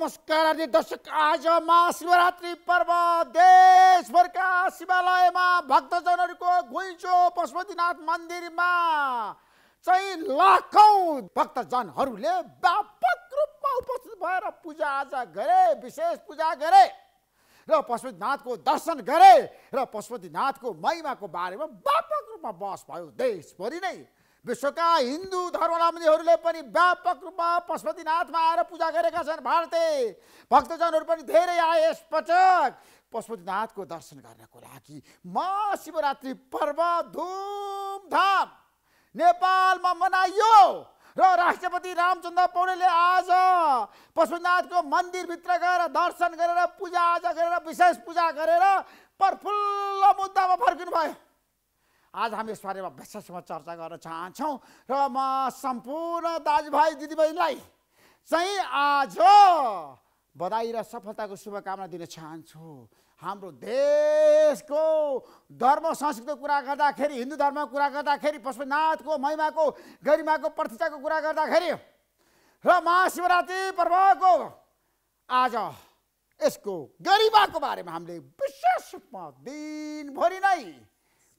नमस्कार आदि दर्शक आज महाशिवरात्रि पर्व देशभरका शिवालयमा भक्तजनहरूको घुइचो पशुपतिनाथ मन्दिरमा चाहिँ लाखौँ भक्तजनहरूले व्यापक रूपमा उपस्थित भएर पूजाआजा गरे विशेष पूजा गरे र पशुपतिनाथको दर्शन गरे र पशुपतिनाथको महिमाको बारेमा व्यापक रूपमा बहस भयो देशभरि नै विश्वका हिन्दू धर्मावलम्बीहरूले पनि व्यापक रूपमा पशुपतिनाथमा आएर पूजा गरेका छन् भारतीय भक्तजनहरू पनि धेरै आए यसपटक पशुपतिनाथको दर्शन गर्नको लागि शिवरात्रि पर्व धुमधाम नेपालमा मनाइयो र राष्ट्रपति रामचन्द्र पौडेलले आज पशुपतिनाथको मन्दिरभित्र गएर दर्शन गरेर पूजाआजा गरेर विशेष पूजा गरेर प्रफुल्ल मुद्दामा फर्किनु भयो आज हामी यसबारेमा बारेमा विशेषमा चर्चा गर्न चाहन्छौँ र म सम्पूर्ण दाजुभाइ दिदीबहिनीलाई चाहिँ आज बधाई र सफलताको शुभकामना दिन चाहन्छु हाम्रो देशको धर्म संस्कृतिको कुरा गर्दाखेरि हिन्दू धर्मको कुरा गर्दाखेरि पशुनाथको महिमाको गरिमाको प्रतिष्ठाको कुरा गर्दाखेरि र महाशिवरात्रि पर्वको आज यसको गरिमाको बारेमा हामीले विशेष रूपमा दिनभरि नै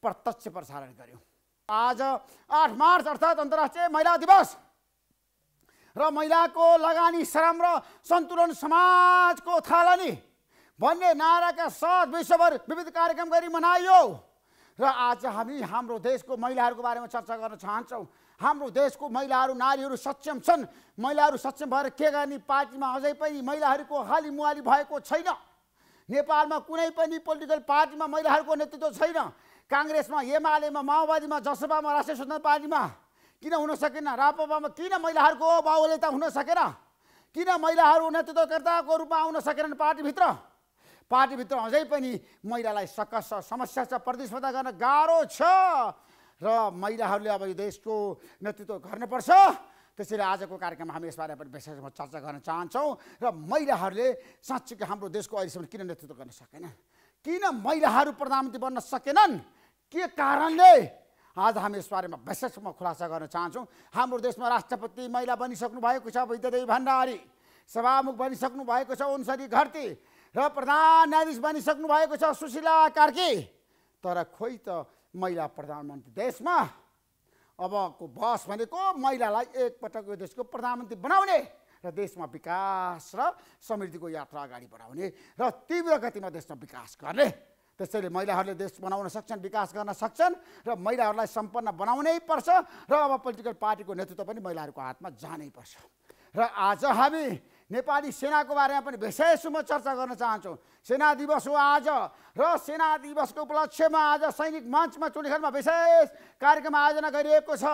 प्रत्यक्ष प्रसारण गर्यो आज आठ मार्च अर्थात् अन्तर्राष्ट्रिय महिला दिवस र महिलाको लगानी श्रम र सन्तुलन समाजको थालनी भन्ने नाराका साथ विश्वभर विविध कार्यक्रम गरी मनाइयो र आज हामी हाम्रो देशको महिलाहरूको बारेमा चर्चा गर्न चाहन्छौँ हाम्रो देशको महिलाहरू नारीहरू सक्षम छन् महिलाहरू सक्षम भएर के गर्ने पार्टीमा अझै पनि महिलाहरूको हाली मुहाली भएको छैन नेपालमा कुनै पनि पोलिटिकल पार्टीमा महिलाहरूको नेतृत्व छैन काङ्ग्रेसमा एमालेमा माओवादीमा जसपामा राष्ट्रिय स्वतन्त्र पार्टीमा किन हुन सकेन रापपामा किन महिलाहरूको बाहुल्यता हुन सकेन किन महिलाहरू नेतृत्वकर्ताको रूपमा आउन सकेनन् पार्टीभित्र पार्टीभित्र अझै पनि महिलालाई सकस छ समस्या छ प्रतिस्पर्धा गर्न गाह्रो छ र महिलाहरूले अब यो देशको नेतृत्व गर्नुपर्छ त्यसैले आजको कार्यक्रममा हामी यसबारे पनि विशेषमा चर्चा गर्न चाहन्छौँ र महिलाहरूले साँच्चीकै हाम्रो देशको अहिलेसम्म किन नेतृत्व गर्न सकेनन् किन महिलाहरू प्रधानमन्त्री बन्न सकेनन् के कारणले आज हामी यसबारेमा विशेषमा खुलासा गर्न चाहन्छौँ हाम्रो देशमा राष्ट्रपति महिला बनिसक्नु भएको छ विद्यादेवी भण्डारी सभामुख बनिसक्नु भएको छ उनसरी घरती र प्रधान न्यायाधीश बनिसक्नु भएको छ सुशीला कार्की तर खोइ त महिला प्रधानमन्त्री देशमा अबको बस भनेको महिलालाई एकपटक यो देशको प्रधानमन्त्री बनाउने र देशमा विकास र समृद्धिको यात्रा अगाडि बढाउने र तीव्र गतिमा देशमा विकास गर्ने त्यसैले महिलाहरूले देश बनाउन सक्छन् विकास गर्न सक्छन् र महिलाहरूलाई सम्पन्न बनाउनै पर्छ र अब पोलिटिकल पार्टीको नेतृत्व पनि महिलाहरूको हातमा जानै पर्छ र आज हामी नेपाली सेनाको बारेमा पनि विशेष म चर्चा गर्न चाहन्छौँ सेना दिवस हो आज र सेना दिवसको उपलक्ष्यमा आज सैनिक मञ्चमा चुनिखरमा विशेष कार्यक्रम आयोजना गरिएको छ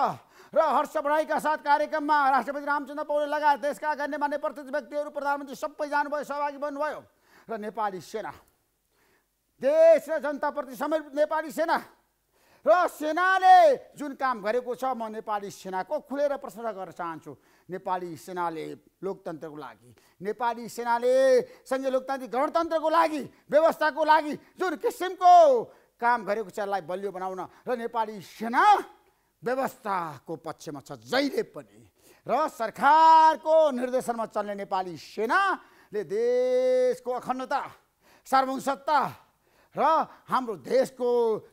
र हर्ष बढाइका साथ कार्यक्रममा राष्ट्रपति रामचन्द्र पौडेल लगायत देशका अन्य मान्य प्रतिनिधि व्यक्तिहरू प्रधानमन्त्री सबै जानुभयो सहभागी बन्नुभयो र नेपाली सेना देश र जनताप्रति समर्पित नेपाली सेना र सेनाले जुन काम गरेको छ म नेपाली सेनाको खुलेर प्रशंसा गर्न चाहन्छु नेपाली सेनाले लोकतन्त्रको लागि नेपाली सेनाले सङ्घीय लोकतान्त्रिक गणतन्त्रको लागि व्यवस्थाको लागि जुन किसिमको काम गरेको छ यसलाई बलियो बनाउन र नेपाली सेना व्यवस्थाको पक्षमा छ जहिले पनि र सरकारको निर्देशनमा चल्ने नेपाली सेनाले देशको अखण्डता सार्वसत्ता र हाम्रो देशको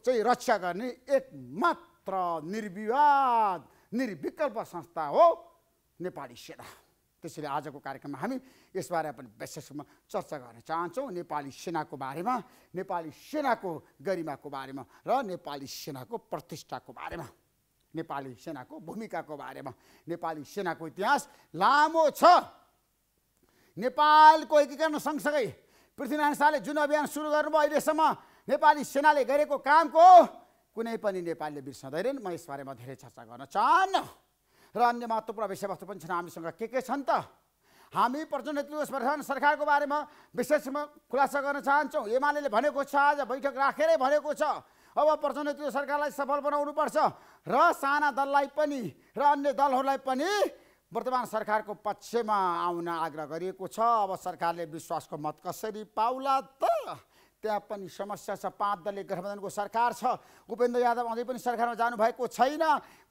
चाहिँ रक्षा गर्ने एकमात्र निर्विवाद निर्विकल्प संस्था हो नेपाली सेना त्यसैले आजको कार्यक्रममा हामी यसबारे पनि विशेष रूपमा चर्चा गर्न चाहन्छौँ नेपाली सेनाको बारेमा नेपाली सेनाको गरिमाको बारेमा र नेपाली सेनाको प्रतिष्ठाको बारेमा नेपाली सेनाको भूमिकाको बारेमा नेपाली सेनाको इतिहास लामो छ नेपालको एकीकरण सँगसँगै पृथ्वीनारायण शाहले जुन अभियान सुरु गर्नुभयो अहिलेसम्म नेपाली सेनाले गरेको कामको कुनै पनि नेपालीले बिर्सँदैनन् म यसबारेमा धेरै चर्चा गर्न चाहन्न र अन्य महत्त्वपूर्ण विषयवस्तु पनि छन् हामीसँग के के छन् त हामी प्रचण्ड दिवस प्रधान सरकारको बारेमा विशेष म खुलासा गर्न चाहन्छौँ एमाले भनेको छ आज बैठक राखेरै भनेको छ अब प्रचण्ड सरकारलाई सफल बनाउनुपर्छ र साना दललाई पनि र अन्य दलहरूलाई पनि वर्तमान सरकारको पक्षमा आउन आग्रह गरिएको छ अब सरकारले विश्वासको मत कसरी पाउला त त्यहाँ पनि समस्या छ पाँच दलीय गठबन्धनको सरकार छ उपेन्द्र यादव अझै पनि सरकारमा जानुभएको छैन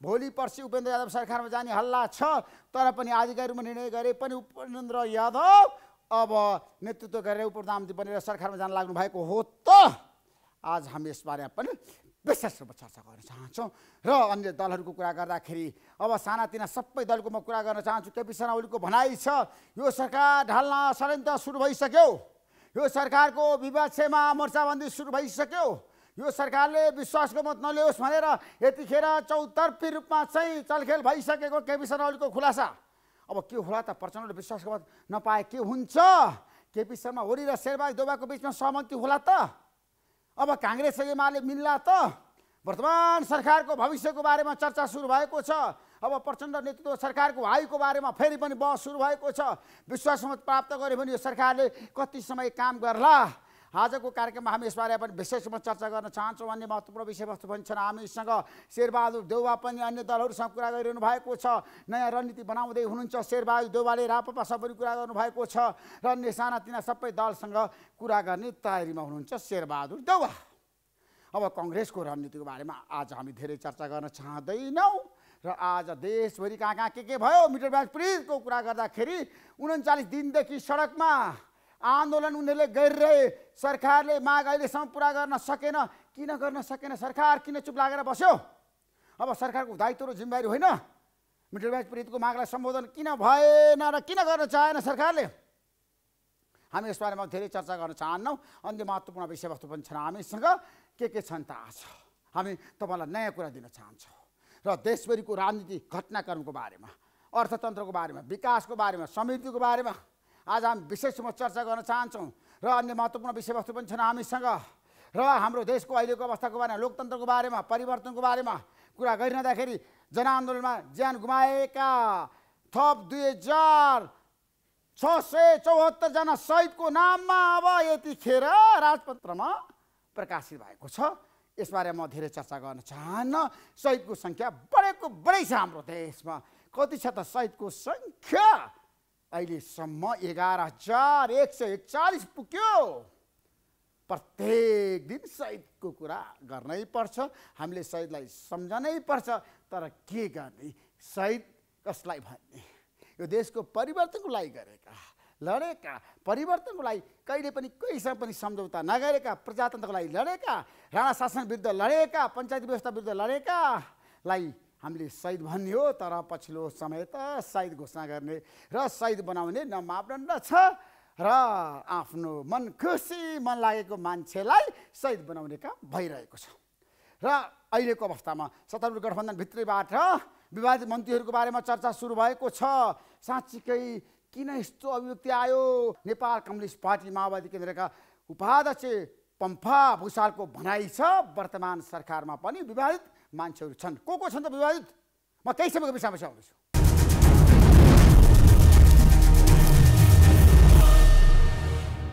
भोलि पर्सि उपेन्द्र यादव सरकारमा जाने हल्ला छ तर पनि आधिकारिकमा निर्णय गरे पनि उपेन्द्र यादव अब नेतृत्व गरेर उपप्रधानमन्त्री बनेर सरकारमा जान लाग्नु भएको हो त आज हामी यसबारे पनि विशेष रूपमा चर्चा गर्न चाहन्छौँ र अन्य दलहरूको कुरा गर्दाखेरि अब सानातिना सबै दलको म कुरा गर्न चाहन्छु केपी शर्मा ओलीको भनाइ छ यो सरकार ढाल्न षड्यन्त्र सुरु भइसक्यो यो सरकारको विपक्षमा मोर्चाबन्दी सुरु भइसक्यो यो सरकारले विश्वासको मत नल्याओस् भनेर यतिखेर चौतर्फी रूपमा चाहिँ चलखेल भइसकेको केपी शर्मा ओलीको खुलासा अब के होला त प्रचण्डले विश्वासको मत नपाए के हुन्छ केपी शर्मा ओली र शेरबहादुर दोबाको बिचमा सहमति होला त अब काङ्ग्रेस एमाले मिल्ला त वर्तमान सरकारको भविष्यको बारेमा चर्चा सुरु भएको छ अब प्रचण्ड नेतृत्व सरकारको हाईको बारेमा फेरि पनि बहस सुरु भएको छ विश्वासमत प्राप्त गर्यो भने यो सरकारले कति समय काम गर्ला आजको कार्यक्रममा हामी यसबारे पनि विशेष रूपमा चर्चा गर्न चाहन्छौँ अन्य महत्त्वपूर्ण विषयवस्तु पनि छन् हामीसँग शेरबहादुर देउवा पनि अन्य दलहरूसँग कुरा गरिरहनु भएको छ नयाँ रणनीति बनाउँदै हुनुहुन्छ शेरबहादुर देउवाले रापपा पनि कुरा गर्नुभएको छ र अन्य सानातिना सबै दलसँग कुरा गर्ने तयारीमा हुनुहुन्छ शेरबहादुर देउवा अब कङ्ग्रेसको रणनीतिको बारेमा आज हामी धेरै चर्चा गर्न चाहँदैनौँ र आज देशभरि कहाँ कहाँ के के भयो मिटर ब्याज प्रिजको कुरा गर्दाखेरि उन्चालिस दिनदेखि सडकमा आन्दोलन उनीहरूले गरिरहे सरकारले माग अहिलेसम्म पुरा गर्न सकेन किन गर्न सकेन सरकार किन चुप लागेर बस्यो अब सरकारको दायित्व र जिम्मेवारी होइन मिडल ब्याज पीडितको मागलाई सम्बोधन किन भएन र किन गर्न चाहेन सरकारले हामी यस बारेमा धेरै चर्चा गर्न चाहन्नौँ अन्य महत्त्वपूर्ण विषयवस्तु पनि छन् हामीसँग के के छन् त आज हामी तपाईँलाई नयाँ कुरा दिन चाहन्छौँ र देशभरिको राजनीति घटनाक्रमको बारेमा अर्थतन्त्रको बारेमा विकासको बारेमा समृद्धिको बारेमा आज हामी विशेष रूपमा चर्चा गर्न चाहन्छौँ र अन्य महत्त्वपूर्ण विषयवस्तु पनि छन् हामीसँग र हाम्रो देशको अहिलेको अवस्थाको बारेमा लोकतन्त्रको बारेमा परिवर्तनको बारेमा कुरा गरिरहँदाखेरि जनआन्दोलनमा ज्यान गुमाएका थप दुई हजार छ सय चौहत्तरजना सहितको नाममा अब यतिखेर राजपत्रमा प्रकाशित भएको छ यसबारे म धेरै चर्चा गर्न चाहन्न सहितको सङ्ख्या बढेको बढै छ हाम्रो देशमा कति छ त सहितको सङ्ख्या अहिलेसम्म एघार हजार एक सय एकचालिस पुग्यो प्रत्येक दिन सहिदको कुरा गर्नै पर्छ हामीले सहिदलाई सम्झनै पर्छ तर के गर्ने सहिद कसलाई भन्ने यो देशको परिवर्तनको लागि गरेका लडेका परिवर्तनको लागि कहिले पनि कोहीसँग पनि सम्झौता नगरेका प्रजातन्त्रको लागि लडेका राणा शासन विरुद्ध लडेका पञ्चायत व्यवस्था विरुद्ध लडेकालाई हामीले सहिद हो तर पछिल्लो समय त सहिद घोषणा गर्ने र सहिद बनाउने न मापदण्ड छ र आफ्नो मन खुसी मन लागेको मान्छेलाई सहिद बनाउने काम भइरहेको छ र अहिलेको अवस्थामा सत्तारूढ गठबन्धनभित्रैबाट विवादित मन्त्रीहरूको बारेमा चर्चा सुरु भएको छ साँच्चीकै किन यस्तो अभिव्यक्ति आयो नेपाल कम्युनिस्ट पार्टी माओवादी केन्द्रका उपाध्यक्ष पम्फा भूषालको भनाइ छ वर्तमान सरकारमा पनि विवादित मान्छेहरू छन् को को छन् त विवादित म त्यही सबैको विषयमा चाहिँ आउँदैछु